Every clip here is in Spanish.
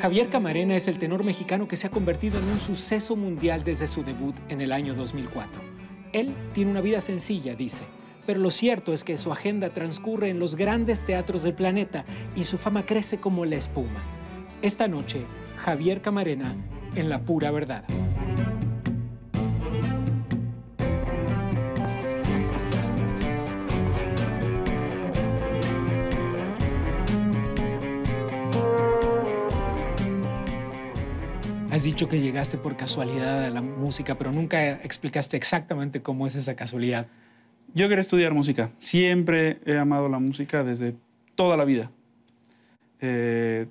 Javier Camarena es el tenor mexicano que se ha convertido en un suceso mundial desde su debut en el año 2004. Él tiene una vida sencilla, dice, pero lo cierto es que su agenda transcurre en los grandes teatros del planeta y su fama crece como la espuma. Esta noche, Javier Camarena en La Pura Verdad. dicho que llegaste por casualidad a la música, pero nunca explicaste exactamente cómo es esa casualidad. Yo quería estudiar música. Siempre he amado la música desde toda la vida. Eh,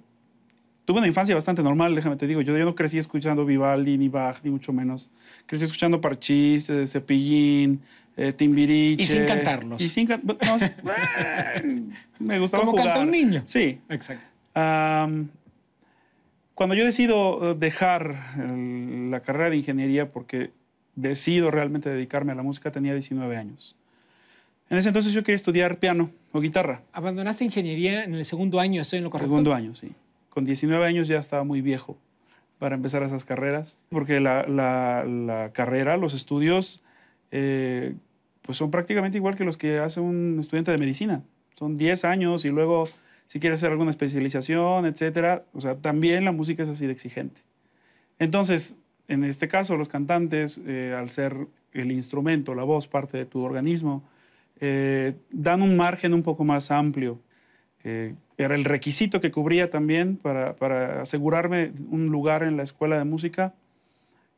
tuve una infancia bastante normal, déjame te digo. Yo, yo, no crecí escuchando Vivaldi, ni Bach, ni mucho menos. Crecí escuchando Parchís, eh, Cepillín, eh, Timbiriche. Y sin cantarlos. Y sin cantarlos Me gustaba Como jugar. canta un niño. Sí. Exacto. Cuando yo decido eh, dejar la carrera de ingeniería porque decido realmente dedicarme a la música, tenía 19 años. En ese entonces yo quería estudiar piano o guitarra. Abandonaste ingeniería en el segundo año, estoy en lo correcto. Segundo año, sí. Con 19 años ya estaba muy viejo para empezar esas carreras, porque la, carrera, los estudios, eh, pues son prácticamente igual que los que hace un estudiante de medicina. Son 10 años y luego si quieres hacer alguna especialización, etcétera. O sea, también la música es así de exigente. Entonces, en este caso, los cantantes, eh, al ser el instrumento, la voz, parte de tu organismo, eh, dan un margen un poco más amplio. Eh, era el requisito que cubría también para, para, asegurarme un lugar en la escuela de música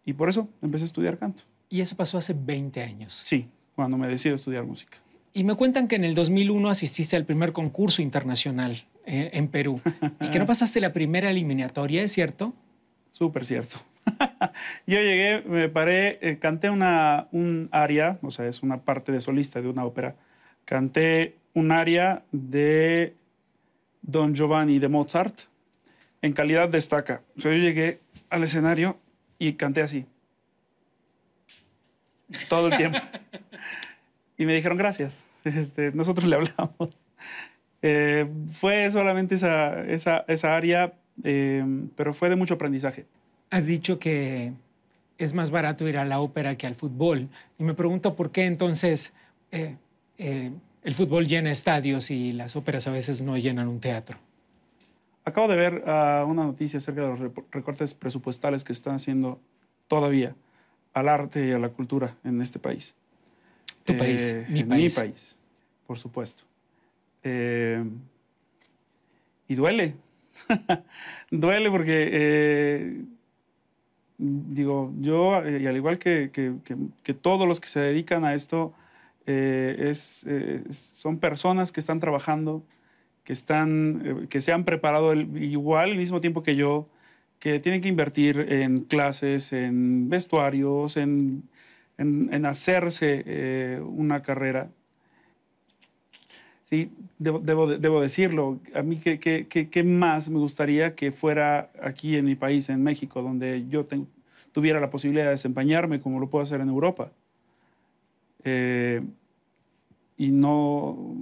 y por eso empecé a estudiar canto. ¿Y eso pasó hace 20 años? Sí, cuando me decido estudiar música. Y me cuentan que en el 2001 asististe al primer concurso internacional eh, en Perú y que no pasaste la primera eliminatoria, ¿es cierto? Súper cierto. Yo llegué, me paré, eh, canté un aria, o sea, es una parte de solista de una ópera. Canté un aria de Don Giovanni de Mozart en calidad destaca. O sea, yo llegué al escenario y canté así. Todo el tiempo. y me dijeron gracias. Este, nosotros le hablamos. Eh, fue solamente esa, esa, esa área, em, pero fue de mucho aprendizaje. Has dicho que es más barato ir a la ópera que al fútbol. Y me pregunto por qué entonces eh, eh, el fútbol llena estadios y las óperas a veces no llenan un teatro. Acabo de ver ah, una noticia acerca de los recortes presupuestales que están haciendo todavía al arte y a la cultura en este país. Tu país, eh, mi país. Mi país, por supuesto. Eh, y duele. duele porque, eh, digo, yo, y al igual que, todos los que se dedican a esto, es, son personas que están trabajando, que, están, que se han preparado igual, al mismo tiempo que yo, que tienen que invertir en clases, en vestuarios, en en, hacerse eh, una carrera. Sí, debo, decirlo, a mí qué, qué, más me gustaría que fuera aquí en mi país, en México, donde yo tuviera la posibilidad de desempeñarme como lo puedo hacer en Europa. Eh, y no,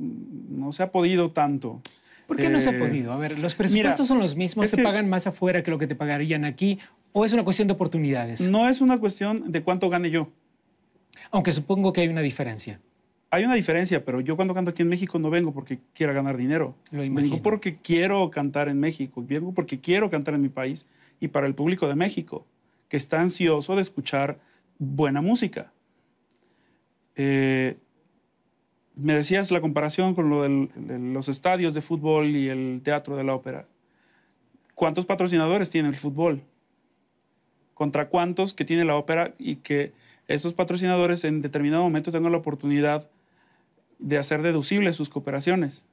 no se ha podido tanto. ¿Por qué no se ha eh, podido? A ver, los presupuestos son los mismos, se pagan más afuera que lo que te pagarían aquí, o es una cuestión de oportunidades. No es una cuestión de cuánto gane yo. Aunque supongo que hay una diferencia. Hay una diferencia, pero yo cuando canto aquí en México no vengo porque quiera ganar dinero. Lo Vengo porque quiero cantar en México, vengo porque quiero cantar en mi país y para el público de México, que está ansioso de escuchar buena música. Eh, me decías la comparación con lo de los estadios de fútbol y el teatro de la ópera. ¿Cuántos patrocinadores tiene el fútbol? ¿Contra cuántos que tiene la ópera y que esos patrocinadores en determinado momento tengan la oportunidad de hacer deducibles sus cooperaciones.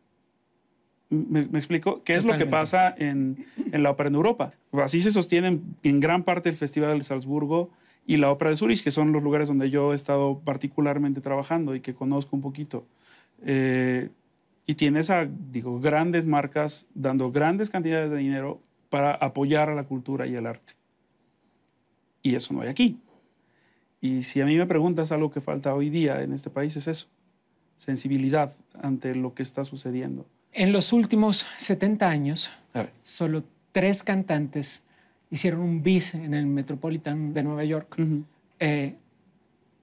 ¿Me, explico? ¿Qué es lo que pasa en, la ópera en Europa? Así se sostienen en gran parte el Festival de Salzburgo y la Ópera de Zurich, que son los lugares donde yo he estado particularmente trabajando y que conozco un poquito. Eh, y tienes a, digo, grandes marcas dando grandes cantidades de dinero para apoyar a la cultura y el arte. Y eso no hay aquí. Y si a mí me preguntas algo que falta hoy día en este país es eso, sensibilidad ante lo que está sucediendo. En los últimos 70 años, solo tres cantantes hicieron un bis en el Metropolitan de Nueva York. Eh,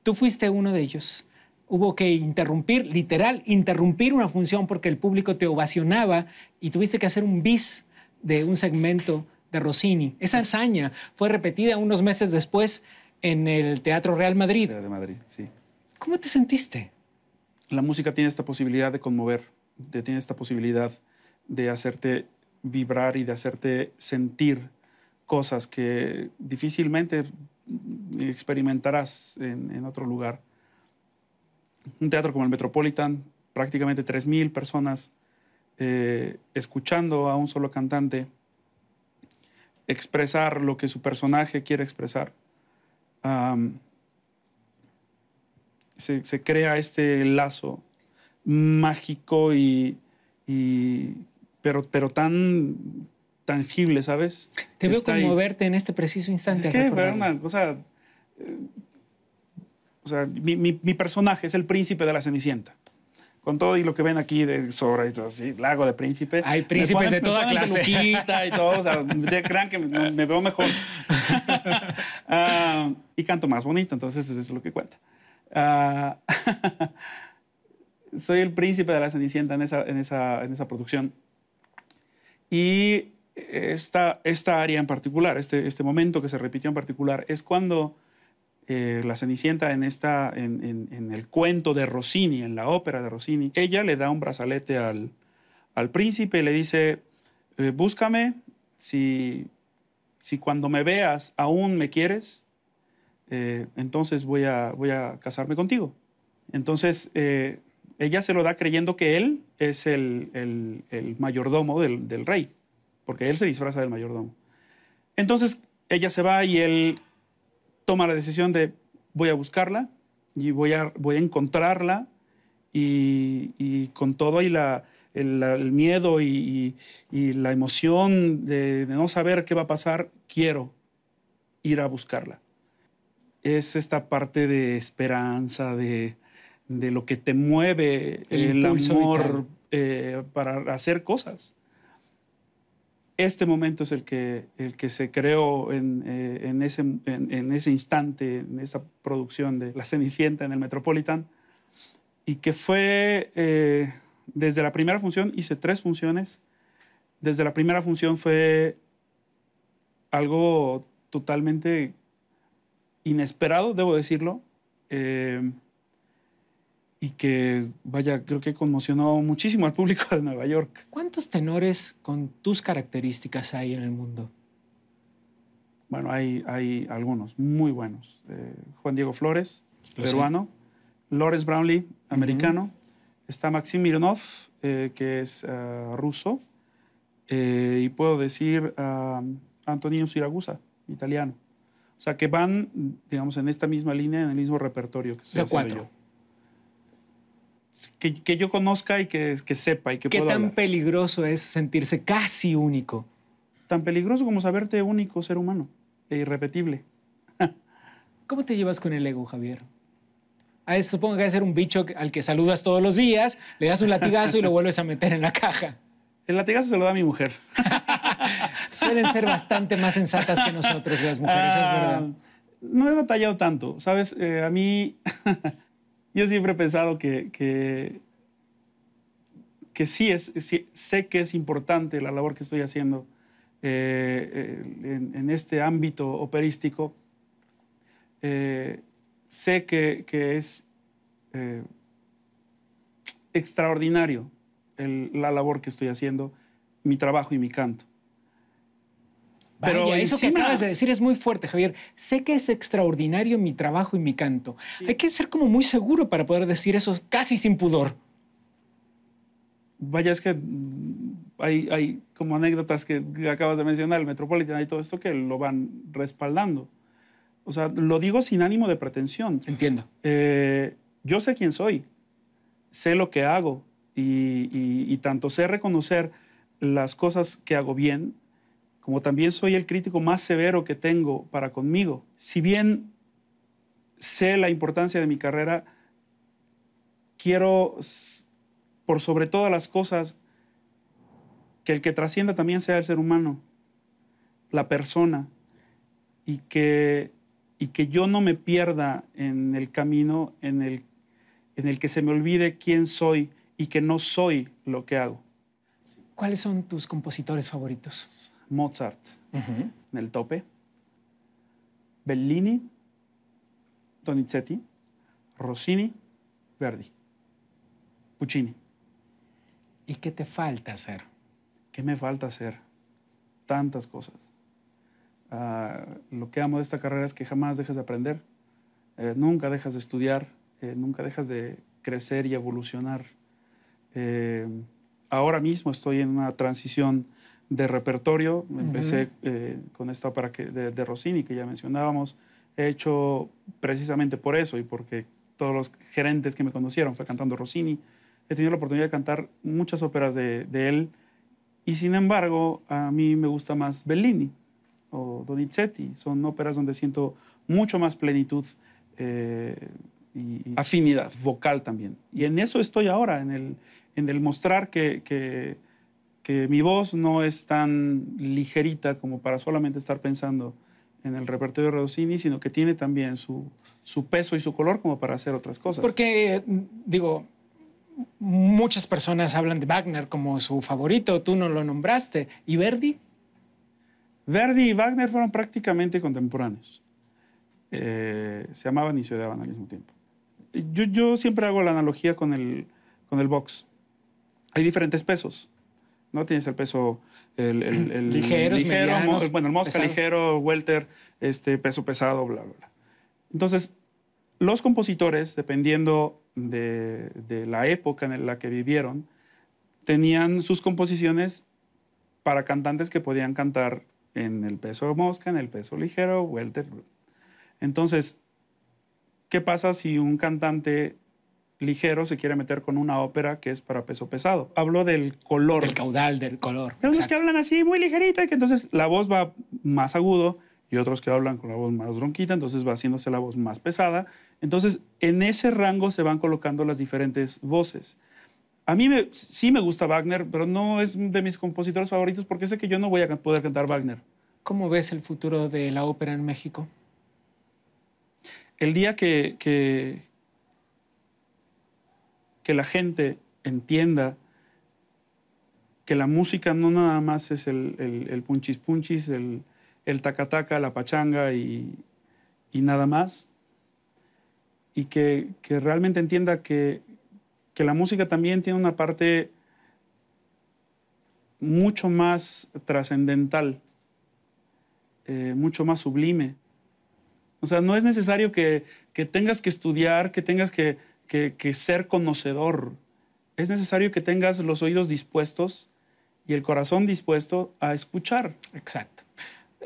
tú fuiste uno de ellos. Hubo que interrumpir, literal, interrumpir una función porque el público te ovacionaba y tuviste que hacer un bis de un segmento de Rossini. Esa hazaña fue repetida unos meses después en el Teatro Real Madrid. De Madrid, sí. ¿Cómo te sentiste? La música tiene esta posibilidad de conmover, de, tiene esta posibilidad de hacerte vibrar y de hacerte sentir cosas que difícilmente experimentarás en, otro lugar. Un teatro como el Metropolitan, prácticamente 3.000 personas eh, escuchando a un solo cantante expresar lo que su personaje quiere expresar se, crea este lazo mágico y, pero, pero tan tangible, ¿sabes? Te veo conmoverte en este preciso instante. Es que, o sea, eh, o sea mi, mi, personaje es el príncipe de la Cenicienta. Con todo y lo que ven aquí de sobra y todo así, lago de príncipe. Hay príncipes de toda clase. y todo, o sea, crean que me, me veo mejor. y canto más bonito, entonces eso es lo que cuenta. Ah, soy el príncipe de la Cenicienta en esa, en esa, en esa producción. Y esta, esta área en particular, este, este momento que se repitió en particular, es cuando eh, la Cenicienta en, esta, en, en, el cuento de Rossini, en la ópera de Rossini, ella le da un brazalete al, al príncipe y le dice, eh, búscame, si, si cuando me veas aún me quieres, eh, entonces voy a, voy a casarme contigo. Entonces eh, ella se lo da creyendo que él es el, el, el mayordomo del, rey, porque él se disfraza del mayordomo. Entonces ella se va y él toma la decisión de voy a buscarla y voy a, voy a encontrarla y, con todo y el, miedo y, la emoción de, no saber qué va a pasar, quiero ir a buscarla es esta parte de esperanza, de, lo que te mueve el, amor eh, para hacer cosas. Este momento es el que, el que se creó eh, en, en, ese, instante, en esa producción de La Cenicienta en el Metropolitan, y que fue, eh, desde la primera función, hice tres funciones, desde la primera función fue algo totalmente inesperado, debo decirlo, eh, y que, vaya, creo que conmocionó muchísimo al público de Nueva York. ¿Cuántos tenores con tus características hay en el mundo? Bueno, hay, hay algunos muy buenos. Eh, Juan Diego Flores, peruano. Lores Lawrence Brownlee, americano. Está Maxim Mironov, eh, que es ruso. y puedo decir a ah, Antonio Siragusa, italiano. O sea, que van, digamos, en esta misma línea, en el mismo repertorio que estoy yo. Que, que, yo conozca y que, que sepa y que ¿Qué tan peligroso es sentirse casi único? Tan peligroso como saberte único ser humano e irrepetible. ¿Cómo te llevas con el ego, Javier? A supongo que debe ser un bicho al que saludas todos los días, le das un latigazo y lo vuelves a meter en la caja. El latigazo se lo da mi mujer. Suelen ser bastante más sensatas que nosotros las mujeres, es ah, verdad. No he batallado tanto, ¿sabes? Eh, a mí, yo siempre he pensado que, que, sí es, sé que es importante la labor que estoy haciendo eh, en, este ámbito operístico. Eh, sé que, es extraordinario la labor que estoy haciendo, mi trabajo y mi canto. Pero eso que que acabas de decir es muy fuerte, Javier. Sé que es extraordinario mi trabajo y mi canto. Hay que ser como muy seguro para poder decir eso casi sin pudor. Vaya, es que hay, hay como anécdotas que acabas de mencionar, el Metropolitan y todo esto que lo van respaldando. O sea, lo digo sin ánimo de pretensión. Entiendo. Eh, yo sé quién soy, sé lo que hago y, y tanto sé reconocer las cosas que hago bien como también soy el crítico más severo que tengo para conmigo. Si bien sé la importancia de mi carrera, quiero, por sobre todas las cosas, que el que trascienda también sea el ser humano, la persona, y que, yo no me pierda en el camino en el, en el que se me olvide quién soy y que no soy lo que hago. ¿Cuáles son tus compositores favoritos? Mozart en el tope, Bellini, Donizetti, Rossini, Verdi, Puccini. ¿Y qué te falta hacer? ¿Qué me falta hacer? Tantas cosas. Ah, lo que amo de esta carrera es que jamás dejas de aprender, eh, nunca dejas de estudiar, eh, nunca dejas de crecer y evolucionar. Eh, ahora mismo estoy en una transición de repertorio. Empecé eh, con esta ópera de, Rossini que ya mencionábamos, he hecho precisamente por eso y porque todos los gerentes que me conocieron fue cantando Rossini. He tenido la oportunidad de cantar muchas óperas de, él y sin embargo a mí me gusta más Bellini o Donizetti. Son óperas donde siento mucho más plenitud. Eh, y, afinidad vocal también. Y en eso estoy ahora, en el, en el mostrar que que mi voz no es tan ligerita como para solamente estar pensando en el repertorio de Rossini, sino que tiene también su, peso y su color como para hacer otras cosas. Porque, mm, digo, muchas personas hablan de Wagner como su favorito, tú no lo nombraste. ¿Y Verdi? Verdi y Wagner fueron prácticamente contemporáneos. Eh, se amaban y se odiaban al mismo tiempo. Yo, siempre hago la analogía con el, con el box. Hay diferentes pesos. ¿no? Tienes el peso el, ligero, bueno, el mosca ligero, welter, este, peso pesado, bla, bla, bla. Entonces, los compositores, dependiendo de, de, la época en la que vivieron, tenían sus composiciones para cantantes que podían cantar en el peso mosca, en el peso ligero, welter. Entonces, ¿qué pasa si un cantante ligero se quiere meter con una ópera que es para peso pesado. Hablo del color. Del caudal, del color. Hay unos que hablan así muy ligerito y que entonces la voz va más agudo y otros que hablan con la voz más ronquita, entonces va haciéndose la voz más pesada. Entonces en ese rango se van colocando las diferentes voces. A mí sí me gusta Wagner, pero no es de mis compositores favoritos porque sé que yo no voy a poder cantar Wagner. ¿Cómo ves el futuro de la ópera en México? El día que que la gente entienda que la música no nada más es el, punchis punchis, el, el la pachanga y, nada más. Y que, realmente entienda que, la música también tiene una parte mucho más trascendental, eh, mucho más sublime. O sea, no es necesario que tengas que estudiar, que tengas que que, ser conocedor. Es necesario que tengas los oídos dispuestos y el corazón dispuesto a escuchar. Exacto.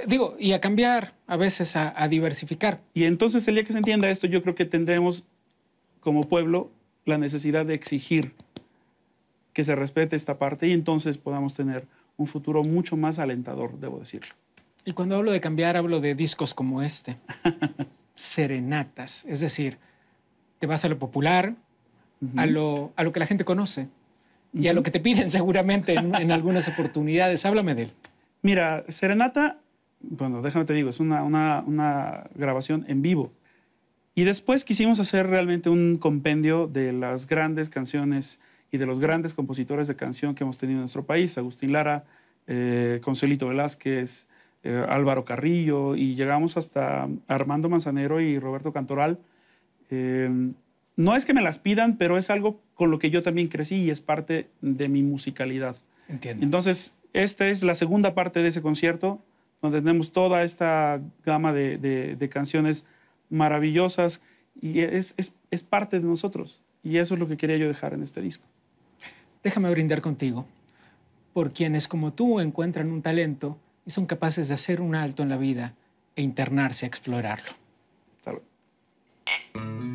Digo, y a cambiar, a veces a, diversificar. Y entonces el día que se entienda esto, yo creo que tendremos como pueblo la necesidad de exigir que se respete esta parte y entonces podamos tener un futuro mucho más alentador, debo decirlo. Y cuando hablo de cambiar, hablo de discos como este, serenatas, es decir, te vas a lo popular, a, lo, que la gente conoce y a lo que te piden seguramente en, algunas oportunidades. Háblame de él. Mira, Serenata, bueno, déjame te digo, es una, grabación en vivo. Y después quisimos hacer realmente un compendio de las grandes canciones y de los grandes compositores de canción que hemos tenido en nuestro país, Agustín Lara, eh, Concelito Velázquez, eh, Álvaro Carrillo, y llegamos hasta Armando Manzanero y Roberto Cantoral, Em, no es que me las pidan, pero es algo con lo que yo también crecí y es parte de mi musicalidad. Entiendo. Entonces, esta es la segunda parte de ese concierto, donde tenemos toda esta gama de, canciones maravillosas y es, es parte de nosotros. Y eso es lo que quería yo dejar en este disco. Déjame brindar contigo por quienes como tú encuentran un talento y son capaces de hacer un alto en la vida e internarse a explorarlo. Salud. you